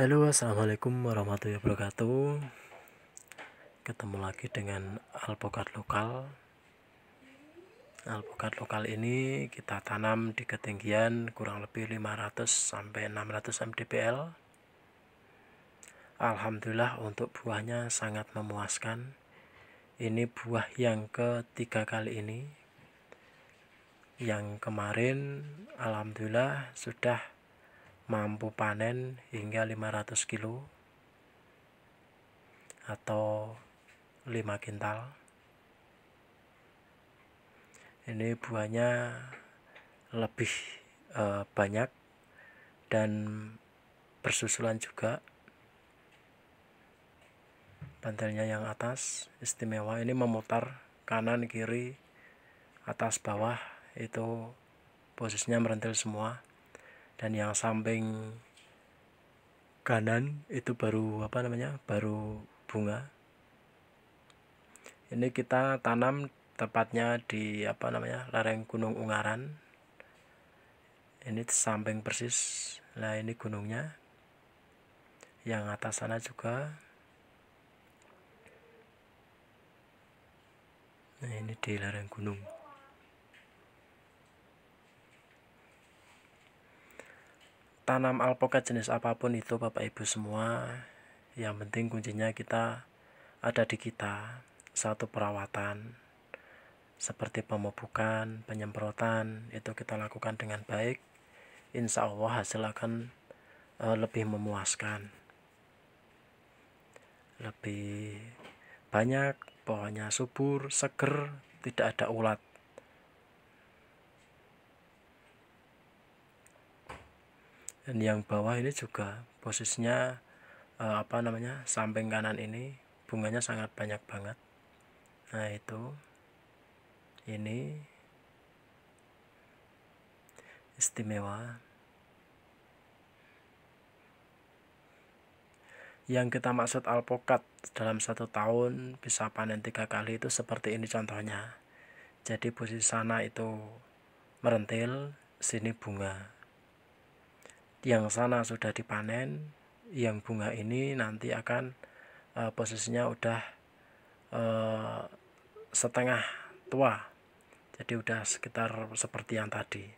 Halo assalamualaikum warahmatullahi wabarakatuh Ketemu lagi dengan alpukat lokal Alpukat lokal ini kita tanam di ketinggian kurang lebih 500 sampai 600 mdpl Alhamdulillah untuk buahnya sangat memuaskan Ini buah yang ketiga kali ini Yang kemarin Alhamdulillah sudah mampu panen hingga 500 kilo atau 5 kintal ini buahnya lebih e, banyak dan bersusulan juga pantainya yang atas istimewa ini memutar kanan kiri atas bawah itu posisinya merentil semua dan yang samping kanan itu baru apa namanya baru bunga ini kita tanam tepatnya di apa namanya lereng gunung Ungaran ini samping persis nah ini gunungnya yang atas sana juga nah ini di lereng gunung tanam alpukat jenis apapun itu Bapak Ibu semua yang penting kuncinya kita ada di kita satu perawatan seperti pemupukan, penyemprotan itu kita lakukan dengan baik insya Allah hasil akan eh, lebih memuaskan lebih banyak pohonnya subur, seger, tidak ada ulat dan yang bawah ini juga posisinya uh, apa namanya samping kanan ini bunganya sangat banyak banget nah itu ini istimewa yang kita maksud alpokat dalam satu tahun bisa panen tiga kali itu seperti ini contohnya jadi posisi sana itu merentil sini bunga yang sana sudah dipanen yang bunga ini nanti akan e, posisinya udah e, setengah tua jadi udah sekitar seperti yang tadi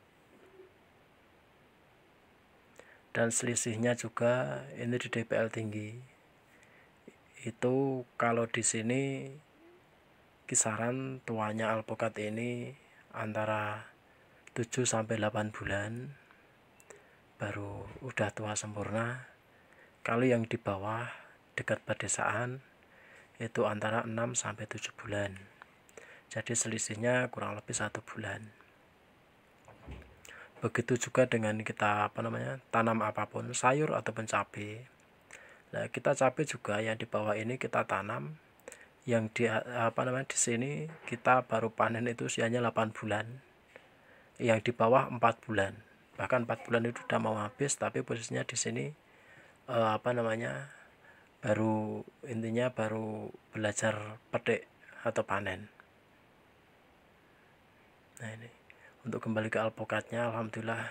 dan selisihnya juga ini di DPL tinggi itu kalau di sini kisaran tuanya alpukat ini antara 7 sampai 8 bulan baru udah tua sempurna kalau yang di bawah dekat pedesaan itu antara 6 sampai 7 bulan jadi selisihnya kurang lebih satu bulan begitu juga dengan kita apa namanya tanam apapun sayur ataupun cabai nah kita cabai juga yang di bawah ini kita tanam yang di apa namanya di sini kita baru panen itu usianya 8 bulan yang di bawah 4 bulan bahkan empat bulan itu sudah mau habis tapi posisinya di sini uh, apa namanya baru intinya baru belajar petik atau panen nah ini untuk kembali ke alpokatnya alhamdulillah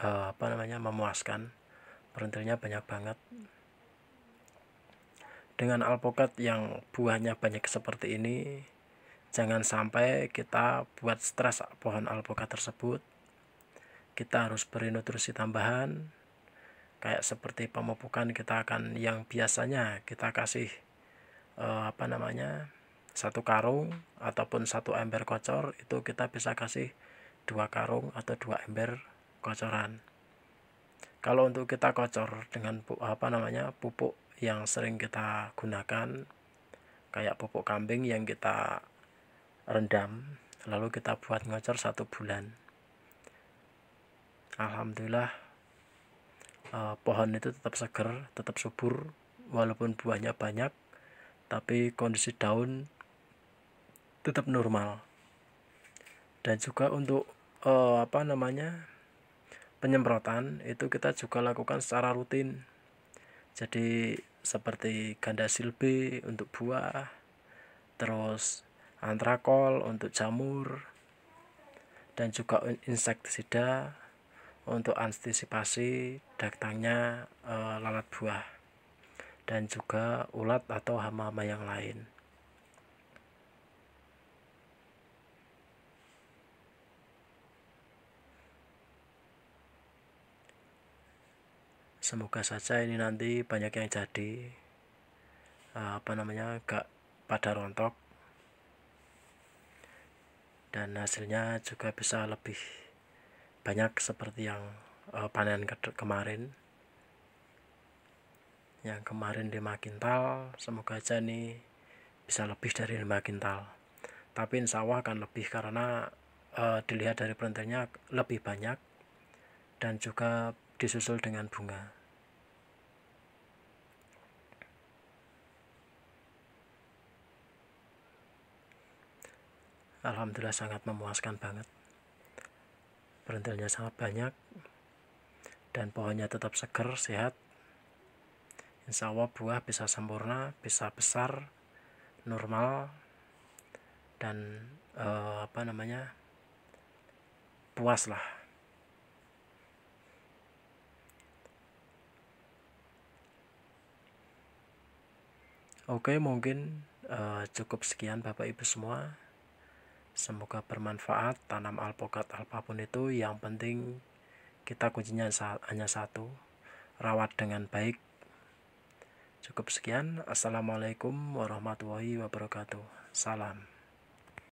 uh, apa namanya memuaskan perentilnya banyak banget dengan alpokat yang buahnya banyak seperti ini jangan sampai kita buat stres ah, pohon alpokat tersebut kita harus beri nutrisi tambahan kayak seperti pemupukan kita akan yang biasanya kita kasih eh, apa namanya satu karung ataupun satu ember kocor itu kita bisa kasih dua karung atau dua ember kocoran kalau untuk kita kocor dengan apa namanya pupuk yang sering kita gunakan kayak pupuk kambing yang kita rendam lalu kita buat ngocor satu bulan alhamdulillah uh, pohon itu tetap segar, tetap subur walaupun buahnya banyak tapi kondisi daun tetap normal dan juga untuk uh, apa namanya penyemprotan itu kita juga lakukan secara rutin jadi seperti ganda silbe untuk buah terus antrakol untuk jamur dan juga insektisida untuk antisipasi datangnya e, lalat buah dan juga ulat atau hama-hama yang lain. Semoga saja ini nanti banyak yang jadi eh, apa namanya gak pada rontok dan hasilnya juga bisa lebih banyak seperti yang uh, panen ke kemarin yang kemarin 5 kintal semoga aja nih bisa lebih dari 5 kintal tapi insya Allah akan lebih karena uh, dilihat dari perintahnya lebih banyak dan juga disusul dengan bunga Alhamdulillah sangat memuaskan banget perintilnya sangat banyak dan pohonnya tetap segar, sehat. Insya Allah buah bisa sempurna, bisa besar, normal dan eh, apa namanya puas lah. Oke, mungkin eh, cukup sekian Bapak Ibu semua. Semoga bermanfaat tanam alpukat apapun itu yang penting kita kuncinya hanya satu rawat dengan baik cukup sekian assalamualaikum warahmatullahi wabarakatuh salam